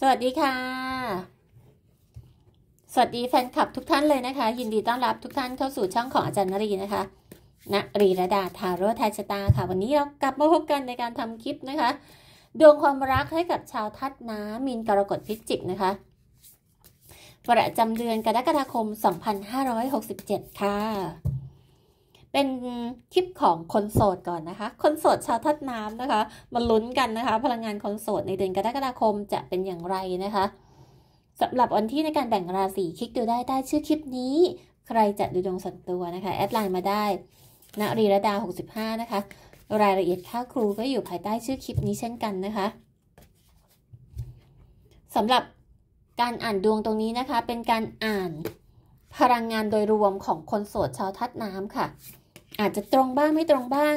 สวัสดีค่ะ สวัสดีแฟนคลับทุกท่านเลยนะคะ ยินดีต้อนรับทุกท่านเข้าสู่ช่องของอาจารย์นรีนะคะ ณรีระดาทาโร่ไทยชะตาค่ะ วันนี้เรากลับมาพบกันในการทำคลิปนะคะ ดวงความรักให้กับชาวทัดน้ำมีนกรกฎพิจิกนะคะ ประจำเดือนกรกฎาคม 2567 ค่ะเป็นคลิปของคนโสดก่อนนะคะ คนโสดชาวทัดน้ำนะคะ มาลุ้นกันนะคะ พลังงานคนโสดในเดือนกรกฎาคมจะเป็นอย่างไรนะคะสำหรับวันที่ในการแบ่งราศีคลิกดูได้ใต้ชื่อคลิปนี้ ใครจะดูดวงส่วนตัวนะคะ แอดไลน์มาได้ ณรีระดา65นะคะ รายละเอียดค่าครูก็อยู่ภายใต้ชื่อคลิปนี้เช่นกันนะคะ สำหรับการอ่านดวงตรงนี้นะคะ เป็นการอ่านพลังงานโดยรวมของคนโสดชาวทัดน้ำค่ะ อาจจะตรงบ้างไม่ตรงบ้าง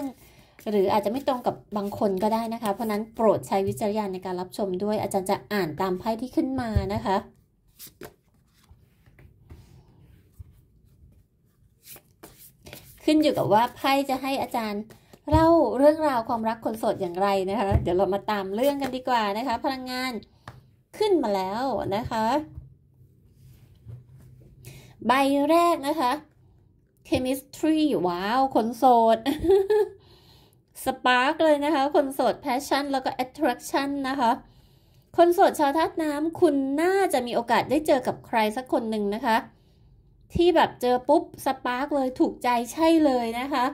หรืออาจจะไม่ตรงกับบางคนก็ได้นะคะเพราะนั้นโปรดใช้วิจารณญาณในการรับชมด้วยอาจารย์จะอ่านตามไพ่ที่ขึ้นมานะคะ ขึ้นอยู่กับว่าไพ่จะให้อาจารย์เล่าเรื่องราวความรักคนโสดอย่างไรนะคะ เดี๋ยวเรามาตามเรื่องกันดีกว่านะคะ พลังงานขึ้นมาแล้วนะคะใบแรกนะคะ chemistry ว้าว คนโสด spark เลยนะคะ คนโสด passion แล้วก็ attraction นะคะ คนโสดชาวธาตุน้ำคุณน่าจะมีโอกาสได้เจอกับใครสักคนหนึ่งนะคะ ที่แบบเจอปุ๊บ spark เลยถูกใจใช่เลยนะคะ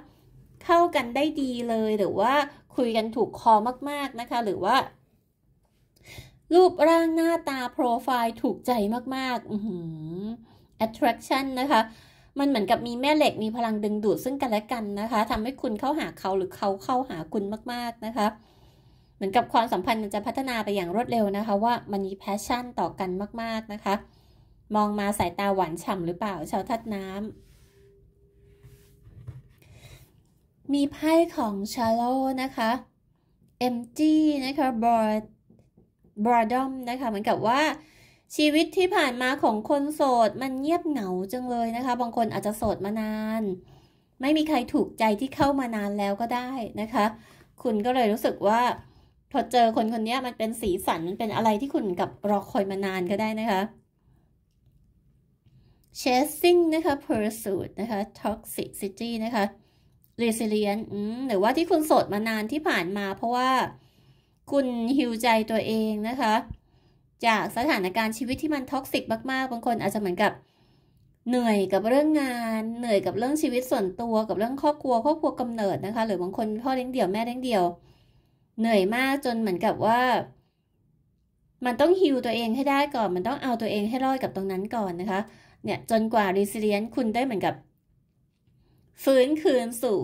เข้ากันได้ดีเลยหรือว่าคุยกันถูกคอมาก ๆนะคะ หรือว่า รูปร่างหน้าตาโปรไฟล์ถูกใจมากๆ อื attraction นะคะ มันเหมือนกับมีแม่เหล็กมีพลังดึงดูดซึ่งกันและกันนะคะ ทำให้คุณเข้าหาเขาหรือเขาเข้าหาคุณมาก ๆ นะคะ เหมือนกับความสัมพันธ์มันจะพัฒนาไปอย่างรวดเร็วนะคะว่ามันมี passion ต่อกันมาก ๆ นะคะ มองมาสายตาหวานฉ่ำหรือเปล่าชาวทัดน้ำ มีไพ่ของชาโลนะคะ empty นะคะ b อ r e d boredom นะคะ เหมือนกับว่าชีวิตที่ผ่านมาของคนโสดมันเงียบเหงาจังเลยนะคะ บางคนอาจจะโสดมานาน ไม่มีใครถูกใจที่เข้ามานานแล้วก็ได้นะคะ คุณก็เลยรู้สึกว่า พอเจอคนคนนี้มันเป็นสีสันมันเป็นอะไรที่คุณกับรอคอยมานานก็ได้นะคะ chasing นะคะ pursuit นะคะ toxicity นะคะ resilient หรือว่าที่คุณโสดมานานที่ผ่านมาเพราะว่าคุณฮิวใจตัวเองนะคะจากสถานการณ์ชีวิตที่มันท็อกซิกมากๆ บางคนอาจจะเหมือนกับ เหนื่อยกับเรื่องงาน เหนื่อยกับเรื่องชีวิตส่วนตัว กับเรื่องครอบครัวครอบครัวกำเนิดนะคะ หรือบางคนพ่อเลี้ยงเดี่ยวแม่เลี้ยงเดี่ยว เหนื่อยมากจนเหมือนกับว่า มันต้องฮิวตัวเองให้ได้ก่อน มันต้องเอาตัวเองให้รอดกับตรงนั้นก่อนนะคะ เนี่ยจนกว่ารีซิเลียนคุณได้เหมือนกับฟื้นคืนสู่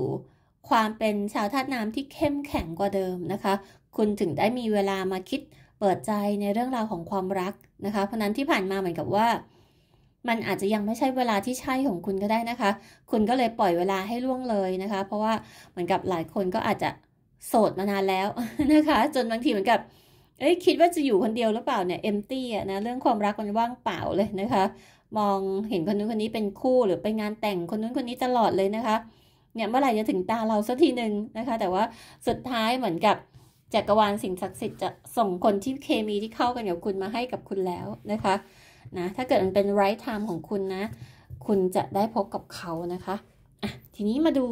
ความเป็นชาวธาตุน้ำที่เข้มแข็งกว่าเดิมนะคะ คุณถึงได้มีเวลามาคิดเปิดใจในเรื่องราวของความรักนะคะเพราะนั้นที่ผ่านมาเหมือนกับว่า มันอาจจะยังไม่ใช่เวลาที่ใช่ของคุณก็ได้นะคะ คุณก็เลยปล่อยเวลาให้ล่วงเลยนะคะ เพราะว่าเหมือนกับหลายคนก็อาจจะโสดมานานแล้วนะคะ จนบางทีเหมือนกับเอ้ยคิดว่าจะอยู่คนเดียวหรือเปล่าเนี่ยเอมตี้อะนะเรื่องความรักมันว่างเปล่าเลยนะคะมองเห็นคนนู้นคนนี้เป็นคู่ หรือไปงานแต่งคนนู้นคนนี้ตลอดเลยนะคะเนี่ยเมื่อไหร่จะถึงตาเราสักทีหนึ่งนะคะ แต่ว่าสุดท้ายเหมือนกับจักรวาลสิ่งศักดิ์สิทธิ์จะส่งคนที่เคมีที่เข้ากันกับคุณมาให้กับคุณแล้วนะคะ นะถ้าเกิดมันเป็น right time ของคุณนะ คุณจะได้พบกับเขานะคะ อ่ะทีนี้มาดู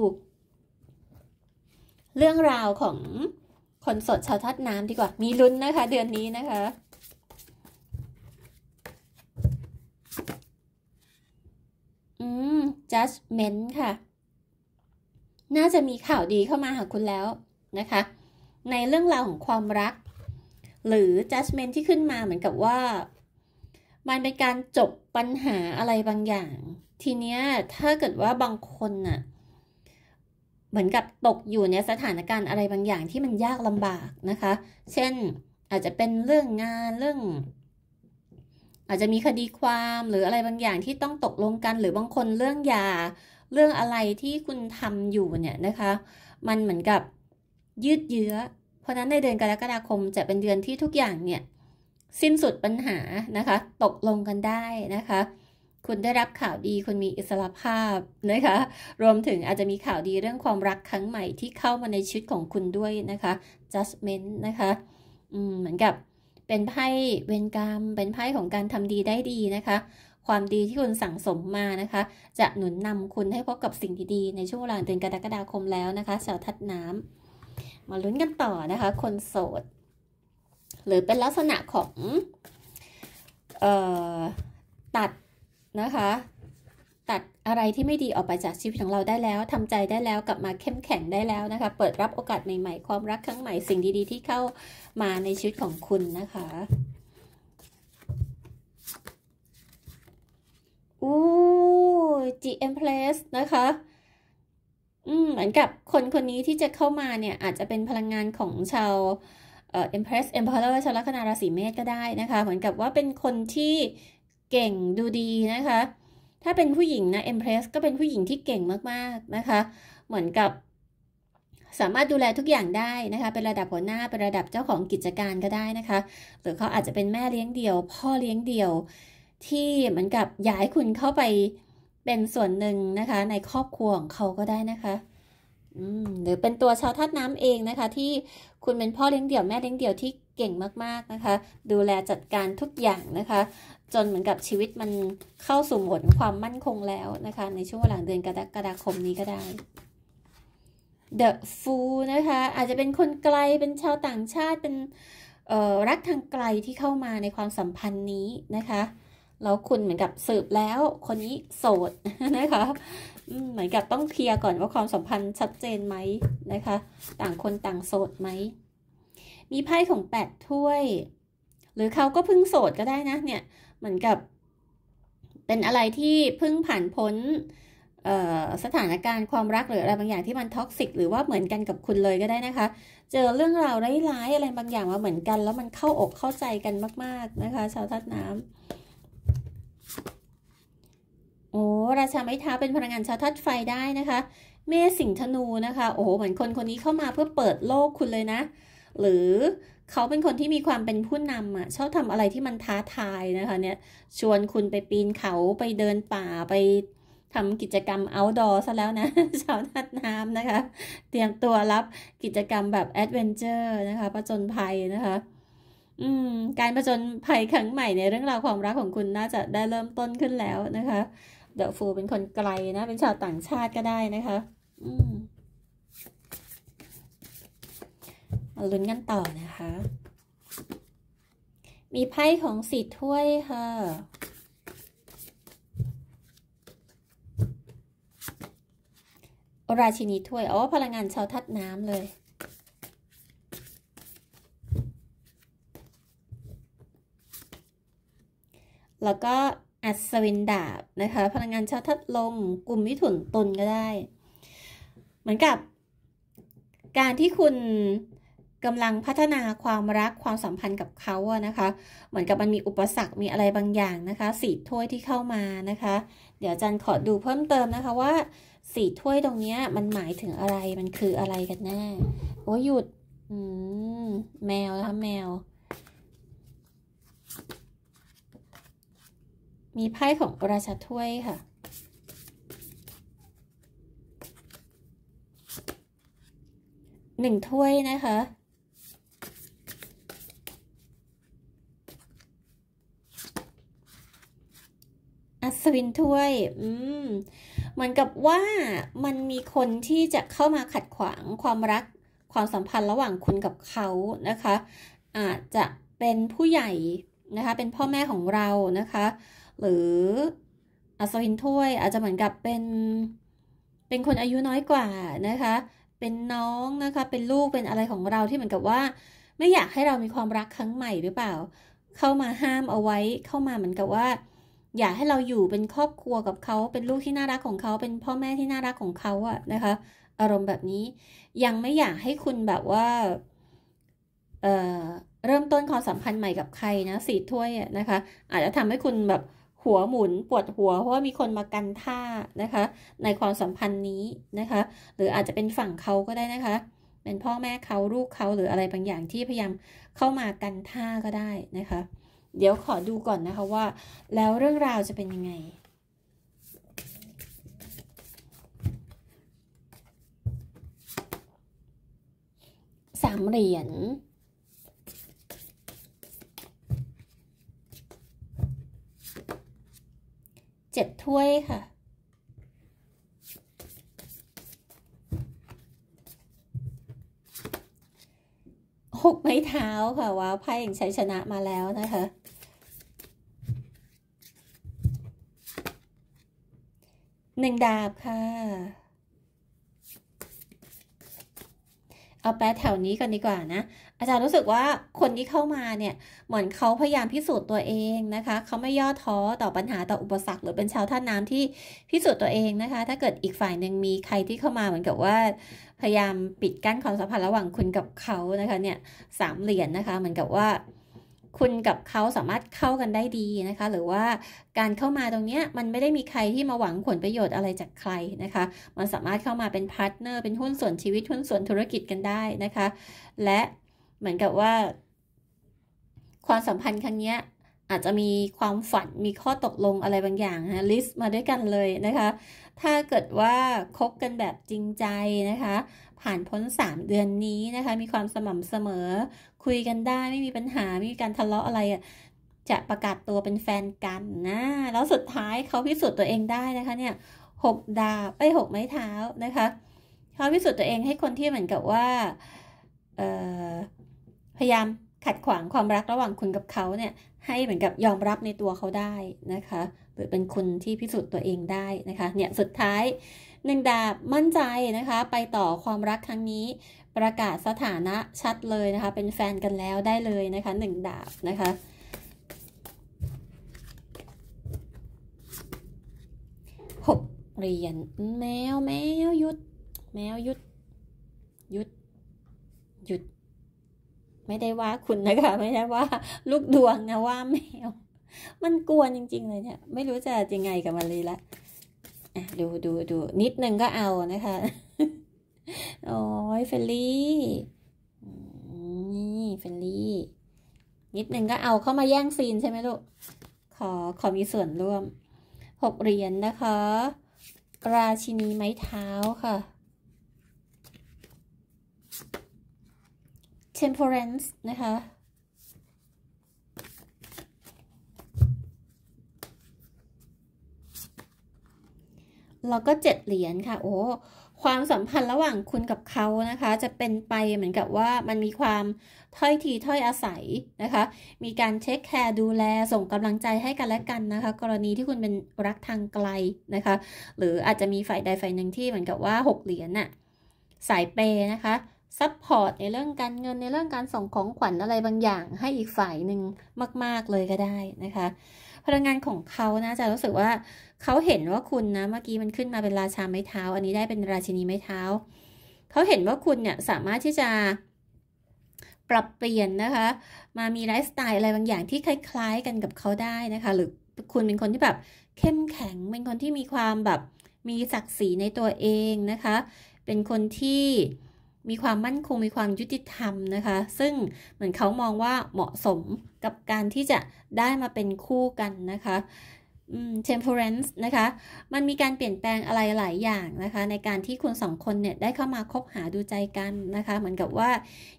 เรื่องราวของคนสดชาวทัดน้ำดีกว่ามีลุ้นนะคะเดือนนี้นะคะ อืม judgment ค่ะ น่าจะมีข่าวดีเข้ามาหาคุณแล้วนะคะในเรื่องราวของความรักหรือ judgment ที่ขึ้นมาเหมือนกับว่า มันเป็นการจบปัญหาอะไรบางอย่าง ทีเนี้ยถ้าเกิดว่าบางคนน่ะเหมือนกับตกอยู่ในสถานการณ์อะไรบางอย่างที่มันยากลำบากนะคะ เช่นอาจจะเป็นเรื่องงานเรื่อง อาจจะมีคดีความหรืออะไรบางอย่างที่ต้องตกลงกัน หรือบางคนเรื่องยา เรื่องอะไรที่คุณทำอยู่เนี่ยนะคะ มันเหมือนกับยืดเยื้อราะนั้นในเดือนกรกฎาคมจะเป็นเดือนที่ทุกอย่างเนี่ยสิ้นสุดปัญหานะคะ ตกลงกันได้นะคะ คุณได้รับข่าวดีคุณมีอิสระภาพนะคะ รวมถึงอาจจะมีข่าวดีเรื่องความรักครั้งใหม่ที่เข้ามาในชีวิตของคุณด้วยนะคะ judgment นะคะเหมือนกับ เป็นไพ่เวรกรรมเป็นไพ่ของการทำดีได้ดีนะคะ ความดีที่คุณสั่งสมมานะคะ จะหนุนนำคุณให้พบกับสิ่งดีๆในช่วงเวลาเดือนกรกฎาคมแล้วนะคะชาวทัดน้ำมาลุ้นกันต่อนะคะ คนโสดหรือเป็นลักษณะของออตัดนะคะ ตัดอะไรที่ไม่ดีออกไปจากชีวิตของเราได้แล้ว ทำใจได้แล้วกลับมาเข้มแข็งได้แล้วนะคะ เปิดรับโอกาสใหม่ๆ ความรักครั้งใหม่สิ่งดีๆ ที่เข้ามาในชีวิตของคุณนะคะอู้จีเอ็มเพลสนะคะอืมเหมือนกับคนคนนี้ที่จะเข้ามาเนี่ยอาจจะเป็นพลังงานของชาวเอ่อ Empress Emperor ชาวลัคนาราศีเมษก็ได้นะคะ เหมือนกับว่าเป็นคนที่เก่งดูดีนะคะ ถ้าเป็นผู้หญิงนะ Empress ก็เป็นผู้หญิงที่เก่งมากๆนะคะเหมือนกับ สามารถดูแลทุกอย่างได้นะคะ เป็นระดับหัวหน้าเป็นระดับเจ้าของกิจการก็ได้นะคะ หรือเขาอาจจะเป็นแม่เลี้ยงเดี่ยว พ่อเลี้ยงเดี่ยว ที่เหมือนกับย้ายคุณเข้าไปเป็นส่วนหนึ่งนะคะในครอบครัวของเขาก็ได้นะคะหรือเป็นตัวชาวธาตุน้ำเองนะคะที่คุณเป็นพ่อเลี้ยงเดี่ยวแม่เลี้ยงเดี่ยวที่เก่งมากๆนะคะ ดูแลจัดการทุกอย่างนะคะ จนเหมือนกับชีวิตมันเข้าสู่โหมดความมั่นคงแล้วนะคะ ในช่วงหลังเดือนกรกฎาคมนี้ก็ได้ The Fool นะคะ อาจจะเป็นคนไกลเป็นชาวต่างชาติเป็นรักทางไกลที่เข้ามาในความสัมพันธ์นี้นะคะแล้วคุณเหมือนกับสืบแล้วคนนี้โสด นะคะ เหมือนกับต้องเคลียร์ก่อนว่าความสัมพันธ์ชัดเจนไหมนะคะ ต่างคนต่างโสดไหม มีไพ่ของแปดถ้วย หรือเขาก็เพิ่งโสดก็ได้นะ เนี่ย เหมือนกับ เป็นอะไรที่เพิ่งผ่านพ้นสถานการณ์ความรักหรืออะไรบางอย่างที่มันท็อกซิก หรือว่าเหมือนกันกับคุณเลยก็ได้นะคะ เจอเรื่องราวร้ายๆอะไรบางอย่างมาเหมือนกัน แล้วมันเข้าอกเข้าใจกันมากๆนะคะ ชาวทัดน้ำโอ้ราชาไม้ท้าเป็นพลังงานชาวธาตุไฟได้นะคะ เมษสิงธนูนะคะ โอ้เหมือนคนคนนี้เข้ามาเพื่อเปิดโลกคุณเลยนะ หรือเขาเป็นคนที่มีความเป็นผู้นำอ่ะ ชอบทำอะไรที่มันท้าทายนะคะ เนี่ย ชวนคุณไปปีนเขาไปเดินป่าไปทำกิจกรรมาท์ดอร์ซะแล้วนะ ชาวทัดน้ำนะคะ เตรียมตัวรับกิจกรรมแบบแอดเวนเจอร์นะคะ ประจนภัยนะคะ อืม การประจนภัยครั้งใหม่ ในเรื่องราวความรักของคุณน่าจะได้เริ่มต้นขึ้นแล้วนะคะเดอะฟูเป็นคนไกลนะ เป็นชาวต่างชาติก็ได้นะคะ อืมลุ้นกันต่อนะคะ มีไพ่ของสีถ้วยค่ะราชินีถ้วย อ๋อ พลังงานชาวทัดน้ำเลย แล้วก็อัศวินดาบนะคะพลังงานชาวทัดลม กลุ่มมิถุนตุลก็ได้ เหมือนกับการที่คุณกำลังพัฒนาความรักความสัมพันธ์กับเขาอะนะคะเหมือนกับมันมีอุปสรรคมีอะไรบางอย่างนะคะสีถ้วยที่เข้ามานะคะ เดี๋ยวจันขอดูเพิ่มเติมนะคะว่าสีถ้วยตรงนี้มันหมายถึงอะไรมันคืออะไรกันแน่โอ้หยุดอืมแมวนะคะแมวมีไพ่ของราชาถ้วยค่ะ หนึ่งถ้วยนะคะ อัศวินถ้วย อืมเหมือนกับว่ามันมีคนที่จะเข้ามาขัดขวางความรักความสัมพันธ์ระหว่างคุณกับเขานะคะ อาจจะเป็นผู้ใหญ่นะคะ เป็นพ่อแม่ของเรานะคะหรืออัศวินถ้วยอาจจะเหมือนกับเป็นเป็นคนอายุน้อยกว่านะคะ เป็นน้องนะคะเป็นลูกเป็นอะไรของเราที่เหมือนกับว่า ไม่อยากให้เรามีความรักครั้งใหม่หรือเปล่า เข้ามาห้ามเอาไว้เข้ามาเหมือนกับว่า อยากให้เราอยู่เป็นครอบครัวกับเขา เป็นลูกที่น่ารักของเขา เป็นพ่อแม่ที่น่ารักของเขาอะนะคะ อารมณ์แบบนี้ ยังไม่อยากให้คุณแบบว่าเเริ่มต้นความสัมพันธ์ใหม่กับใครนะสีถ้วยนะคะอาจจะทำให้คุณแบบหัวหมุน ปวดหัวเพราะว่ามีคนมากันท่านะคะ ในความสัมพันธ์นี้นะคะ หรืออาจจะเป็นฝั่งเขาก็ได้นะคะ เป็นพ่อแม่เขาลูกเขาหรืออะไรบางอย่างที่พยายามเข้ามากันท่าก็ได้นะคะ เดี๋ยวขอดูก่อนนะคะว่า แล้วเรื่องราวจะเป็นยังไง สามเหรียญจ็ดถ้วยค่ะ หกไม้เท้าค่ะว้าวไพ่เองชัยชนะมาแล้วนะคะหนึ่งดาบค่ะ เอาแปะแถวนี้ก่อนดีกว่านะอาจารย์รู้สึกว่าคนที่เข้ามาเนี่ยเหมือนเขาพยายามพิสูจน์ตัวเองนะคะเขาไม่ย่อท้อต่อปัญหาต่ออุปสรรคหรือเป็นชาวท่าน้ำที่ พิสูจน์ตัวเองนะคะ ถ้าเกิดอีกฝ่ายหนึ่งมีใครที่เข้ามาเหมือนกับว่า พยายามปิดกั้นความสัมพันธ์ระหว่างคุณกับเขานะคะเนี่ยสามเหรียญนนะคะ เหมือนกับว่า คุณกับเขาสามารถเข้ากันได้ดีนะคะ หรือว่าการเข้ามาตรงนี้มันไม่ได้มีใครที่มาหวังผลประโยชน์อะไรจากใครนะคะ มันสามารถเข้ามาเป็นพาร์ทเนอร์เป็นหุ้นส่วนชีวิตหุ้นส่วนธุรกิจกันได้นะคะ และเหมือนกับว่า ความสัมพันธ์ครั้งนี้อาจจะมีความฝันมีข้อตกลงอะไรบางอย่างฮะลิสต์มาด้วยกันเลยนะคะ ถ้าเกิดว่าคบกันแบบจริงใจนะคะ ผ่านพ้น 3 เดือนนี้นะคะ มีความสม่ำเสมอ คุยกันได้ไม่มีปัญหาไม่มีการทะเลาะอะไรจะประกาศตัวเป็นแฟนกันนะแล้วสุดท้ายเขาพิสูจน์ตัวเองได้นะคะ เนี่ยหกดาบไอหกไม้เท้านะคะเขาพิสูจน์ตัวเองให้คนที่เหมือนกับว่าเออพยายามขัดขวางความรักระหว่างคุณกับเขาเนี่ยให้เหมือนกับยอมรับในตัวเขาได้ นะคะหรือเป็นคนที่พิสูจน์ตัวเองได้นะคะเนี่ยสุดท้ายหนึ่งดาบมั่นใจนะคะไปต่อความรักครั้งนี้ประกาศสถานะชัดเลยนะคะเป็นแฟนกันแล้วได้เลยนะคะหนึ่งดาบนะคะหกเหรียญแมวแมวหยุด แมวหยุดหยุดหยุดไม่ได้ว่าคุณนะคะ ไม่ได้ว่าลูกดวงนะว่าแมว มันกวนจริง ๆ เลยเนี่ยไม่รู้จะยังไงกับมันเลยละดูดูดู นิดนึงก็เอานะคะโอ้ยเฟลลี่นี่เฟลลี่นิดนึงก็เอาเข้ามาแย่งซีนใช่ไหมลูกขอขอมีส่วนร่วม หกเหรียญนะคะราชินีไม้เท้าค่ะ temperance นะคะ แล้วก็เจ็ดเหรียญ ค่ะ โอ้ ความสัมพันธ์ระหว่างคุณกับเขานะคะ จะเป็นไปเหมือนกับว่ามันมีความถ้อยทีถ้อยอาศัยนะคะ มีการเช็คแคร์ดูแลส่งกำลังใจให้กันและกันนะคะ กรณีที่คุณเป็นรักทางไกลนะคะ หรืออาจจะมีฝ่ายใดฝ่ายหนึ่งที่เหมือนกับว่าหกเหรียญน่ะ สายเปนะคะซัพพอร์ตในเรื่องการเงินในเรื่องการส่งของขวัญอะไรบางอย่างให้อีกฝ่ายหนึ่งมาก ๆเลยก็ได้นะคะพลังงานของเขานะจะรู้สึกว่าเขาเห็นว่าคุณนะ เมื่อกี้มันขึ้นมาเป็นราชาไม้เท้า อันนี้ได้เป็นราชินีไม้เท้า เขาเห็นว่าคุณเนี่ยสามารถที่จะ ปรับเปลี่ยนนะคะ มามีไลฟ์สไตล์อะไรบางอย่างที่คล้ายๆกันกับเขาได้นะคะ หรือคุณเป็นคนที่แบบเข้มแข็งเป็นคนที่มีความแบบมีศักดิ์ศรีในตัวเองนะคะ เป็นคนที่มีความมั่นคงมีความยุติธรรมนะคะ ซึ่งเหมือนเขามองว่าเหมาะสมกับการที่จะได้มาเป็นคู่กันนะคะเทมเพอเรนซ์นะคะ มันมีการเปลี่ยนแปลงอะไรหลายอย่างนะคะ ในการที่คนสองคนเนี่ยได้เข้ามาคบหาดูใจกันนะคะ เหมือนกับว่า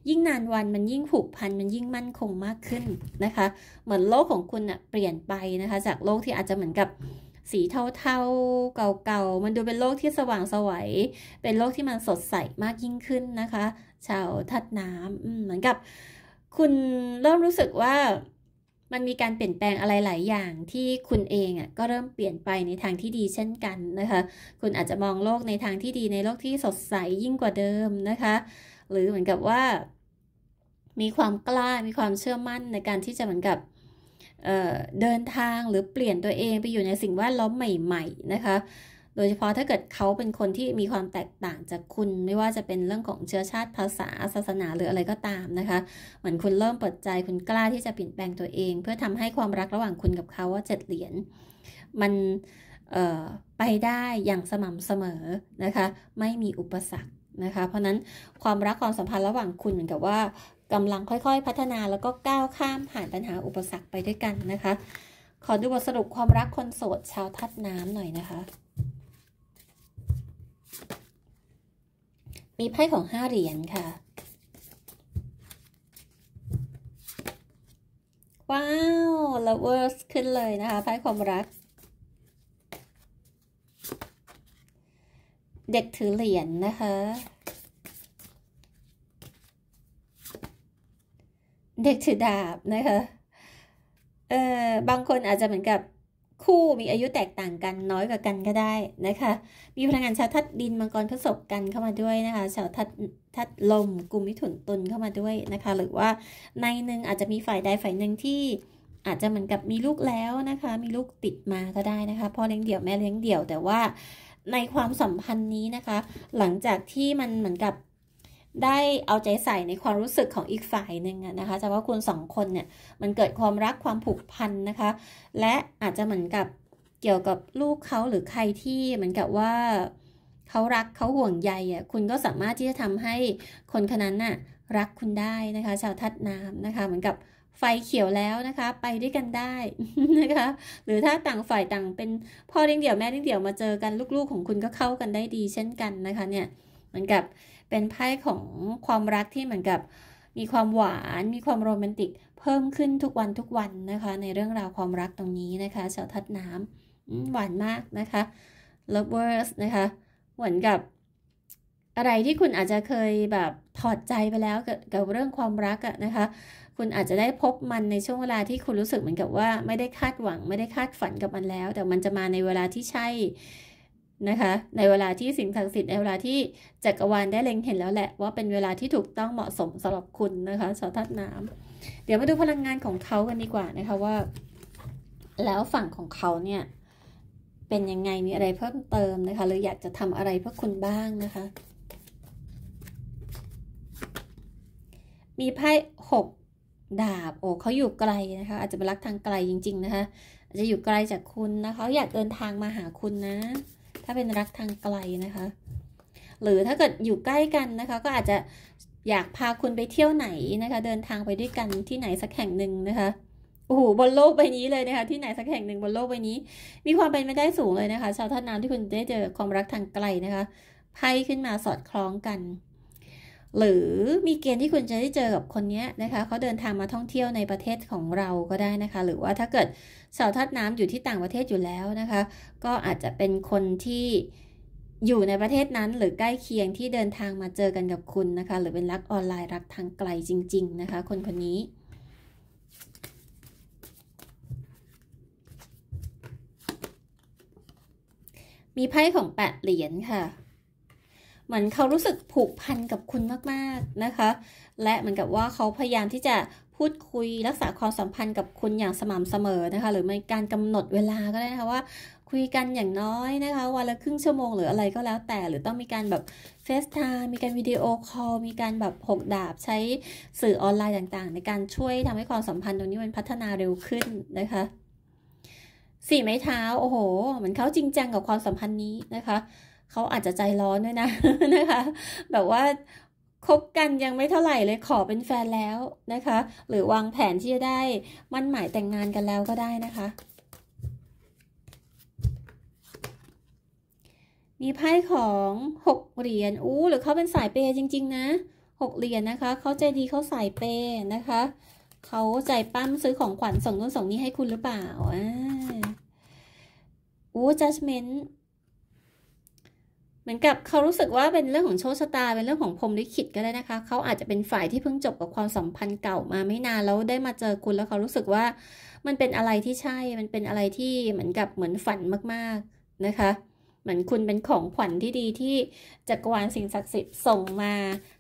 ยิ่งนานวันมันยิ่งผูกพันมันยิ่งมั่นคงมากขึ้นนะคะ เหมือนโลกของคุณเน่ยเปลี่ยนไปนะคะจากโลกที่อาจจะเหมือนกับสีเทาๆ เก่าๆมันดูเป็นโลกที่สว่างสวยเป็นโลกที่มันสดใสมากยิ่งขึ้นนะคะ ชาวทัดน้ำเหมือนกับ คุณเริ่มรู้สึกว่ามันมีการเปลี่ยนแปลงอะไรหลายอย่างที่คุณเองอ่ะก็เริ่มเปลี่ยนไปในทางที่ดีเช่นกันนะคะ คุณอาจจะมองโลกในทางที่ดีในโลกที่สดใสยิ่งกว่าเดิมนะคะ หรือเหมือนกับว่ามีความกล้ามีความเชื่อมั่นในการที่จะเหมือนกับเดินทางหรือเปลี่ยนตัวเอง ไปอยู่ในสิ่งแวดล้อมใหม่ๆนะคะ โดยเฉพาะถ้าเกิดเขาเป็นคนที่มีความแตกต่างจากคุณไม่ว่าจะเป็นเรื่องของเชื้อชาติภาษาศาสนาหรืออะไรก็ตามนะคะเหมือนคุณเริ่มเปิดใจคุณกล้าที่จะเปลี่ยนแปลงตัวเอง เพื่อทำให้ความรักระหว่างคุณกับเขาว่าเจ็ดเหรียญ มันไปได้อย่างสม่ำเสมอนะคะไม่มีอุปสรรคนะคะเพราะนั้นความรักความสัมพันธ์ระหว่างคุณเหมือนกับว่ากำลังค่อยๆ พัฒนาแล้วก็ก้าวข้ามผ่านปัญหาอุปสรรคไปด้วยกันนะคะ ขอดูบทสรุปความรักคนโสดชาวทัดน้ำหน่อยนะคะ มีไพ่ของห้าเหรียญค่ะ ว้าวลาเวอร์สขึ้นเลยนะคะ ไพ่ความรัก เด็กถือเหรียญนนะคะเด็กถือดาบนะคะ เอ่อ บางคนอาจจะเหมือนกับคู่มีอายุแตกต่างกัน น้อยกว่ากันก็ได้นะคะ มีพลังงานชาวทัดดินมังกรผสมกันเข้ามาด้วยนะคะ ชาวทัดทัดลมกลุ่มมิถุนตนเข้ามาด้วยนะคะ หรือว่าในหนึ่งอาจจะมีฝ่ายใดฝ่ายหนึ่งที่อาจจะเหมือนกับมีลูกแล้วนะคะ มีลูกติดมาก็ได้นะคะพ่อเลี้ยงเดี่ยวแม่เลี้ยงเดี่ยว แต่ว่า ในความสัมพันธ์นี้นะคะ หลังจากที่มันเหมือนกับได้เอาใจใส่ในความรู้สึกของอีกฝ่ายหนึ่งนะคะแต่ว่าคุณสองคนเนี่ย มันเกิดความรักความผูกพันนะคะ และอาจจะเหมือนกับเกี่ยวกับลูกเขาหรือใครที่เหมือนกับว่า เขารักเขาห่วงใยอ่ะคุณก็สามารถที่จะทำให้คนคนนั้นน่ะ รักคุณได้นะคะ ชาวทัดน้ำนะคะ เหมือนกับไฟเขียวแล้วนะคะ ไปด้วยกันได้นะคะ หรือถ้าต่างฝ่ายต่างเป็นพ่อเลี้ยงเดี่ยวแม่เลี้ยงเดี่ยวมาเจอกันลูกๆของคุณก็เข้ากันได้ดีเช่นกันนะคะ เนี่ยเหมือนกับเป็นไพ่ของความรักที่เหมือนกับ มีความหวานมีความโรแมนติกเพิ่มขึ้นทุกวันทุกวันนะคะ ในเรื่องราวความรักตรงนี้นะคะชาวทัดน้ำหวานมากนะคะ lovers นะคะเหมือนกับอะไรที่คุณอาจจะเคยแบบถอดใจไปแล้วกับเรื่องความรักอะนะคะ คุณอาจจะได้พบมันในช่วงเวลาที่คุณรู้สึกเหมือนกับว่าไม่ได้คาดหวัง ไม่ได้คาดฝันกับมันแล้ว แต่มันจะมาในเวลาที่ใช่นะคะ ในเวลาที่สิ่งศักดิ์สิทธิ์ในเวลาที่จักรวาลได้เล็งเห็นแล้วแหละว่าเป็นเวลาที่ถูกต้องเหมาะสมสำหรับคุณนะคะชาวธาตุน้ำ เดี๋ยวมาดูพลังงานของเขากันดีกว่านะคะว่า แล้วฝั่งของเขาเนี่ยเป็นยังไง มีอะไรเพิ่มเติมนะคะ หรืออยากจะทำอะไรเพื่อคุณบ้างนะคะ มีไพ่หกดาบ โอ้เขาอยู่ไกลนะคะ อาจจะเป็นรักทางไกลจริง ๆนะคะ อาจจะอยู่ไกลจากคุณนะเขาอยากเดินทางมาหาคุณนะถ้าเป็นรักทางไกลนะคะ หรือถ้าเกิดอยู่ใกล้กันนะคะ ก็อาจจะอยากพาคุณไปเที่ยวไหนนะคะ เดินทางไปด้วยกันที่ไหนสักแห่งหนึ่งนะคะ โอ้โหบนโลกใบนี้เลยนะคะ ที่ไหนสักแห่งหนึ่งบนโลกใบนี้ มีความเป็นไปได้สูงเลยนะคะ ชาวท่าน้ำที่คุณได้เจอความรักทางไกลนะคะไพ่ขึ้นมาสอดคล้องกันหรือมีเกณฑ์ที่คุณจะได้เจอกับคนนี้นะคะเขาเดินทางมาท่องเที่ยวในประเทศของเราก็ได้นะคะ หรือว่าถ้าเกิดสาวทัดน้ำอยู่ที่ต่างประเทศอยู่แล้วนะคะ ก็อาจจะเป็นคนที่อยู่ในประเทศนั้น หรือใกล้เคียงที่เดินทางมาเจอกันกับคุณนะคะ หรือเป็นรักออนไลน์รักทางไกลจริง ๆ นะคะ คนคนนี้ มีไพ่ของแปดเหรียญค่ะเหมือนเขารู้สึกผูกพันกับคุณมากๆนะคะ และเหมือนกับว่าเขาพยายามที่จะพูดคุยรักษาความสัมพันธ์กับคุณอย่างสม่ำเสมอนะคะ หรือมีการกำหนดเวลาก็ได้นะคะว่า คุยกันอย่างน้อยนะคะวันละครึ่งชั่วโมงหรืออะไรก็แล้วแต่ หรือต้องมีการแบบเฟซไทม์มีการวิดีโอคอลมีการแบบหกดาบใช้สื่อออนไลน์ต่างๆ ในการช่วยทำให้ความสัมพันธ์ตรงนี้มันพัฒนาเร็วขึ้นนะคะสี่ไม้เท้า โอ้โหเหมือนเขาจริงจังกับความสัมพันธ์นี้นะคะเขาอาจจะใจร้อนด้วยนะนะคะแบบว่าคบกันยังไม่เท่าไหร่เลยขอเป็นแฟนแล้วนะคะหรือวางแผนที่จะได้มั่นหมายแต่งงานกันแล้วก็ได้นะคะ มีไพ่ของหกเหรียญอู้หรือเขาเป็นสายเปย์จริงๆนะหกเหรียญนะคะเขาใจดีเขาสายเปย์นะคะเขาใจปั้มซื้อของขวัญส่งนู่นส่งนี้ให้คุณหรือเปล่าอ้าอู้จัสเมนต์เหมือนกับเขารู้สึกว่าเป็นเรื่องของโชคชะตาเป็นเรื่องของพรมลิขิตก็ได้นะคะเขาอาจจะเป็นฝ่ายที่เพิ่งจบกับความสัมพันธ์เก่ามาไม่นานแล้วได้มาเจอคุณแล้วเขารู้สึกว่ามันเป็นอะไรที่ใช่ มันเป็นอะไรที่เหมือนกับเหมือนฝันมาก ๆนะคะ เหมือนคุณเป็นของขวัญที่ดีที่จักรวาลสิ่งศักดิ์สิทธิ์ส่งมา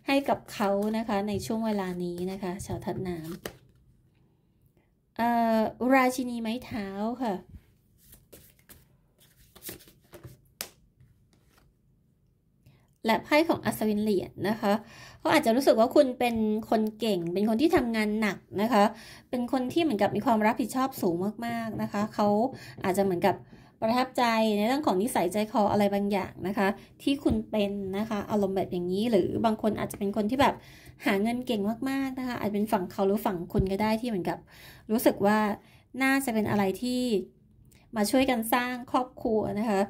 ให้กับเขานะคะในช่วงเวลานี้นะคะ ชาวทัดน้ำราชินีไม้เท้าค่ะและไพ่ของอัศวินเหรียญนะคะ เขาอาจจะรู้สึกว่าคุณเป็นคนเก่ง เป็นคนที่ทำงานหนักนะคะ เป็นคนที่เหมือนกับมีความรับผิดชอบสูงมาก ๆนะคะ เขาอาจจะเหมือนกับประทับใจในเรื่องของนิสัยใจคออะไรบางอย่างนะคะ ที่คุณเป็นนะคะอารมณ์แบบอย่างนี้ หรือบางคนอาจจะเป็นคนที่แบบหาเงินเก่งมากๆนะคะ อาจเป็นฝั่งเขาหรือฝั่งคุณก็ได้ที่เหมือนกับ รู้สึกว่าน่าจะเป็นอะไรที่มาช่วยกันสร้างครอบครัวนะคะ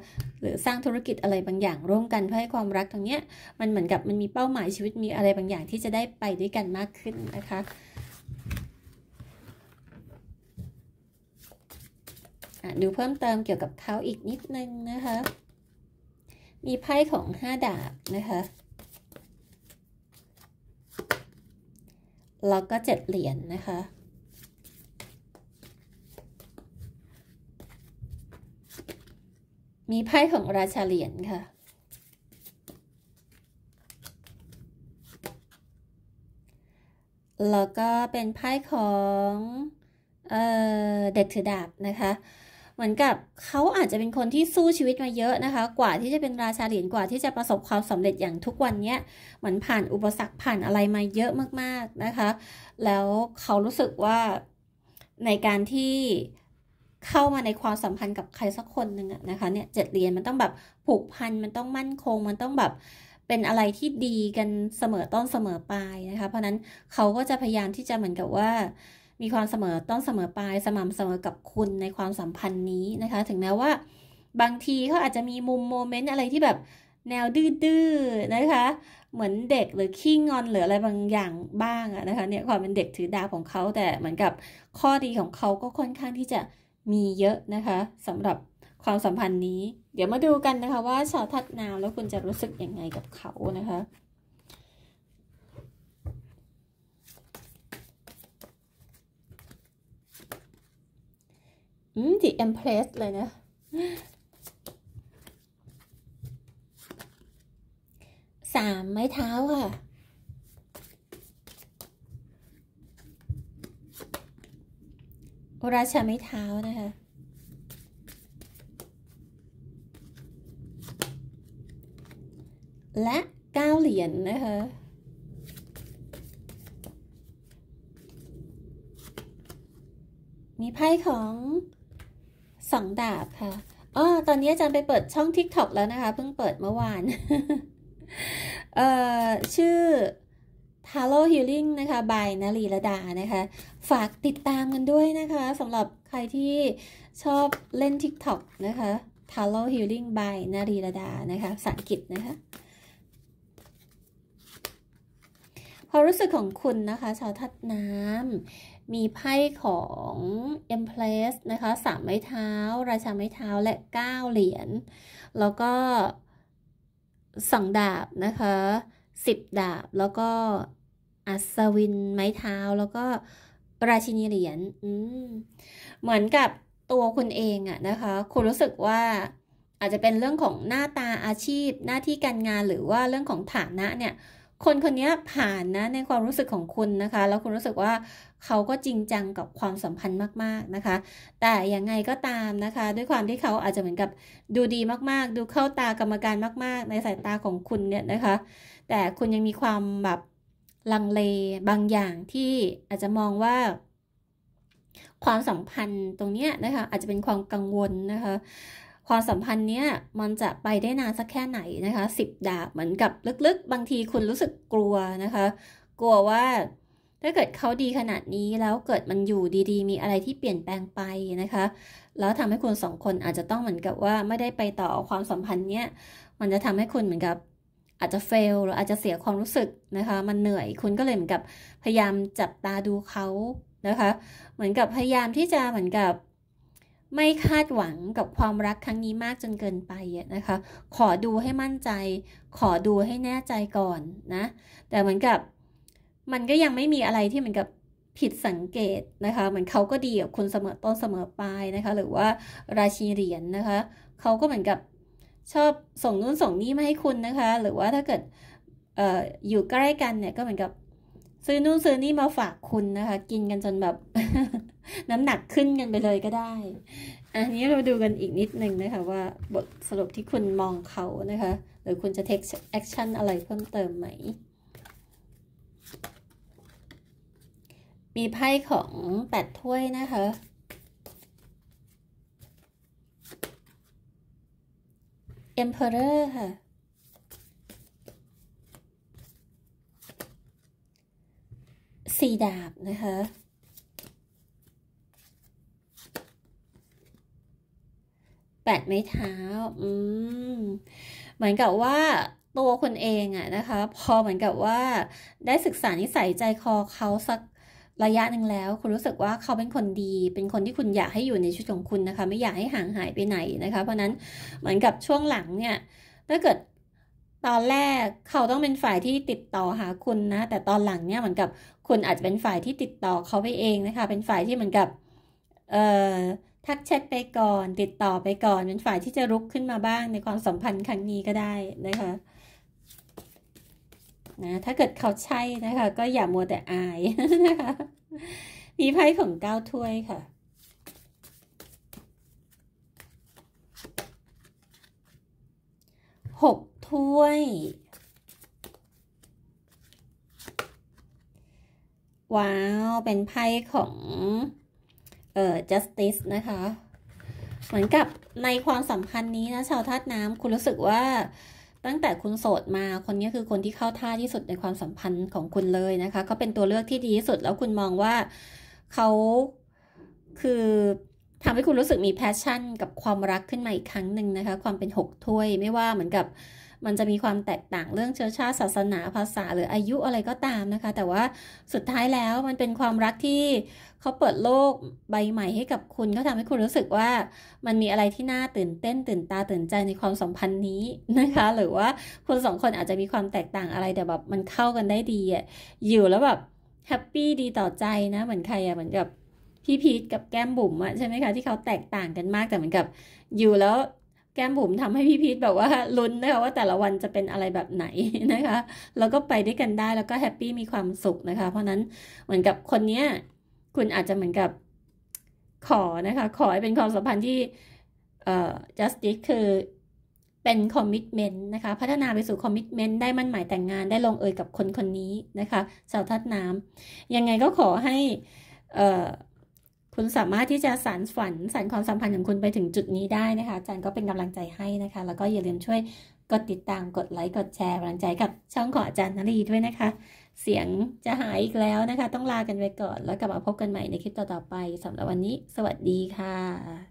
หรือสร้างธุรกิจอะไรบางอย่างร่วมกันเพื่อให้ความรักตรงเนี้ยมันเหมือนกับมันมีเป้าหมายชีวิตมีอะไรบางอย่างที่จะได้ไปด้วยกันมากขึ้นนะคะ ดูเพิ่มเติมเกี่ยวกับเขาอีกนิดนึงนะคะ มีไพ่ของห้าดาบนะคะแล้วก็เจ็ดเหรียญนนะคะมีไพ่ของราชาเหรียญค่ะ แล้วก็เป็นไพ่ของเเด็ก ถือ ดาบ นะคะ เหมือนกับเขาอาจจะเป็นคนที่สู้ชีวิตมาเยอะนะคะ กว่าที่จะเป็นราชาเหรียญกว่าที่จะประสบความสำเร็จอย่างทุกวันเนี้ยเหมือนผ่านอุปสรรคผ่านอะไรมาเยอะมาก ๆ นะคะ แล้วเขารู้สึกว่าในการที่เข้ามาในความสัมพันธ์กับใครสักคนหนึ่งนะคะเนี่ยเจ็ดเหรียญมันต้องแบบผูกพันมันต้องมั่นคง มันต้องแบบเป็นอะไรที่ดีกันเสมอต้นเสมอปลายนะคะ เพราะนั้นเขาก็จะพยายามที่จะเหมือนกับว่า มีความเสมอต้นเสมอปลาย สม่ำเสมอกับคุณในความสัมพันธ์นี้นะคะ ถึงแม้ว่าบางทีเขาอาจจะมีมุมโมเมนต์อะไรที่แบบแนวดื้อๆนะคะ เหมือนเด็กหรือขี้งอนหรืออะไรบางอย่างบ้างอะนะคะเนี่ยความเป็นเด็กถือดาบของเขา แต่เหมือนกับข้อดีของเขาก็ค่อนข้างที่จะมีเยอะนะคะสำหรับความสัมพันธ์นี้ เดี๋ยวมาดูกันนะคะ ว่า ชาวทัดนาวแล้วคุณจะรู้สึกยังไงกับเขานะคะ อืม The Empress เลยนะสามไม้เท้าค่ะราชาไม้เท้านะคะ และเก้าเหรียญนนะคะ มีไพ่ของสองดาบค่ะอ๋อตอนนี้อาจารย์ไปเปิดช่อง TikTok แล้วนะคะ เพิ่งเปิดเมื่อวาน เอ่อ ชื่อ Hello Healing นะคะบายนลีระดานะคะฝากติดตามกันด้วยนะคะสำหรับใครที่ชอบเล่น TikTok นะคะ Hello Healing บายนลีระดานะคะภาษาอังกฤษนะคะความรู้สึกของคุณนะคะชาวทัดน้ำมีไพ่ของ e m p l a c e นะคะสามไม้เท้า ราชาไม้เท้าและเก้าเหรียญแล้วก็สองดาบนะคะสิบดาบแล้วก็อัศวิน ไม้เท้า แล้วก็ราชินีเหรียญเหมือนกับตัวคุณเองอะนะคะ คุณรู้สึกว่าอาจจะเป็นเรื่องของหน้าตาอาชีพ หน้าที่การงานหรือว่าเรื่องของฐานะเนี่ย คนคนนี้ผ่านนะในความรู้สึกของคุณนะคะ แล้วคุณรู้สึกว่าเขาก็จริงจังกับความสัมพันธ์มาก ๆนะคะ แต่อย่างไงก็ตามนะคะ ด้วยความที่เขาอาจจะเหมือนกับดูดีมาก ๆ ดูเข้าตากรรมการมาก ๆ ในสายตาของคุณเนี่ยนะคะ แต่คุณยังมีความแบบลังเลบางอย่างที่อาจจะมองว่าความสัมพันธ์ตรงเนี้ยนะคะ อาจจะเป็นความกังวลนะคะ ความสัมพันธ์เนี้ยมันจะไปได้นานสักแค่ไหนนะคะสิบดาบเหมือนกับลึก ๆ บางทีคุณรู้สึกกลัวนะคะ กลัวว่าถ้าเกิดเขาดีขนาดนี้แล้วเกิดมันอยู่ดีๆ มีอะไรที่เปลี่ยนแปลงไปนะคะ แล้วทำให้คุณสองคนอาจจะต้องเหมือนกับว่าไม่ได้ไปต่อความสัมพันธ์เนี้ยมันจะทำให้คุณเหมือนกับอาจจะเฟลหรืออาจจะเสียความรู้สึกนะคะมันเหนื่อยคุณก็เลยเหมือนกับ พยายามจับตาดูเขานะคะ เหมือนกับพยายามที่จะเหมือนกับไม่คาดหวังกับความรักครั้งนี้มากจนเกินไปนะคะ ขอดูให้มั่นใจ ขอดูให้แน่ใจก่อนนะแต่เหมือนกับมันก็ยังไม่มีอะไรที่เหมือนกับผิดสังเกตนะคะ เหมือนเขาก็ดีกับคุณเสมอต้นเสมอปลายนะคะ หรือว่าราชีเหรียญนนะคะเขาก็เหมือนกับชอบส่งนู้นส่งนี่มาให้คุณนะคะหรือว่าถ้าเกิดอออยู่ใกล้กันเนี่ยก็เหมือนกับซื้อนู่นซื้อนี่มาฝากคุณนะคะ กินกันจนแบบน้ำหนักขึ้นกันไปเลยก็ได้ อันนี้เราดูกันอีกนิดนึงนะคะว่าบทสรุปที่คุณมองเขานะคะ หรือคุณจะเทคแอคชั่นอะไรเพิ่มเติมไหม มีไพ่ของแปดถ้วยนะคะ Emperor ค่ะสี่ดาบ นะคะแปดไม้เท้า อืมเหมือนกับว่าตัวคนเองอะนะคะ พอเหมือนกับว่าได้ศึกษานิสัยใจคอเขาสักระยะหนึ่งแล้วคุณรู้สึกว่าเขาเป็นคนดี เป็นคนที่คุณอยากให้อยู่ในชีวิตของคุณนะคะ ไม่อยากให้ห่างหายไปไหนนะคะเพราะนั้นเหมือนกับช่วงหลังเนี่ยถ้าเกิดตอนแรกเขาต้องเป็นฝ่ายที่ติดต่อหาคุณนะ แต่ตอนหลังเนี่ยเหมือนกับ คุณอาจจะเป็นฝ่ายที่ติดต่อเขาไปเองนะคะ เป็นฝ่ายที่เหมือนกับ เอ่อทักแชทไปก่อน ติดต่อไปก่อนเป็นฝ่ายที่จะรุกขึ้นมาบ้าง ในความสัมพันธ์ครั้งนี้ก็ได้นะคะนะถ้าเกิดเขาใช่นะคะ ก็อย่ามัวแต่อายนะคะมีไพ่ของเก้าถ้วยค่ะหกถ้วย ว้าว เป็นไพ่ของ เอ่อ justice นะคะ เหมือนกับในความสัมพันธ์นี้นะ ชาวธาตุน้ำคุณรู้สึกว่าตั้งแต่คุณโสดมา คนนี้คือคนที่เข้าท่าที่สุดในความสัมพันธ์ของคุณเลยนะคะ เขาเป็นตัวเลือกที่ดีที่สุด แล้วคุณมองว่าเขาคือทำให้คุณรู้สึกมีแพชชั่น กับความรักขึ้นมาอีกครั้งหนึ่งนะคะ ความเป็นหกถ้วยไม่ว่าเหมือนกับมันจะมีความแตกต่างเรื่องเชื้อชาติศาสนาภาษาหรืออายุอะไรก็ตามนะคะ แต่ว่าสุดท้ายแล้วมันเป็นความรักที่เขาเปิดโลกใบใหม่ให้กับคุณเขาทำให้คุณรู้สึกว่า มันมีอะไรที่น่าตื่นเต้นตื่นตาตื่นใจในความสัมพันธ์นี้นะคะ หรือว่าคุณสองคนอาจจะมีความแตกต่างอะไรแต่แบบมันเข้ากันได้ดีอ่ะอยู่แล้วแบบแฮปปี้ดีต่อใจนะเหมือนใครอ่ะเหมือนกับพี่พีทกับแก้มบุ๋มอะใช่ไหมคะที่เขาแตกต่างกันมากแต่เหมือนกับอยู่แล้วแก้มบุ๋มทำให้พี่พีทแบบว่าลุ้นนะคะว่าแต่ละวันจะเป็นอะไรแบบไหนนะคะ แล้วก็ไปด้วยกันได้ แล้วก็แฮปปี้มีความสุขนะคะ เพราะนั้นเหมือนกับคนเนี้ยคุณอาจจะเหมือนกับขอนะคะ ขอให้เป็นความสัมพันธ์ที่เอ่อ justice คือเป็นคอมมิชเมนต์นะคะพัฒนาไปสู่คอมมิชเมนต์ได้มั่นหมายแต่งงานได้ลงเอยกับคนคนนี้นะคะสาวทัดน้ำยังไงก็ขอให้ เอ่อคุณสามารถที่จะสานฝันสานความสัมพันธ์ของคุณไปถึงจุดนี้ได้นะคะอาจารย์ก็เป็นกำลังใจให้นะคะ แล้วก็อย่าลืมช่วยกดติดตามกดไลค์กดแชร์กำลังใจกับช่องของอาจารย์นรีด้วยนะคะ เสียงจะหายอีกแล้วนะคะ ต้องลากันไปก่อน แล้วกลับมาพบกันใหม่ในคลิปต่อ ๆ ไปสำหรับวันนี้ สวัสดีค่ะ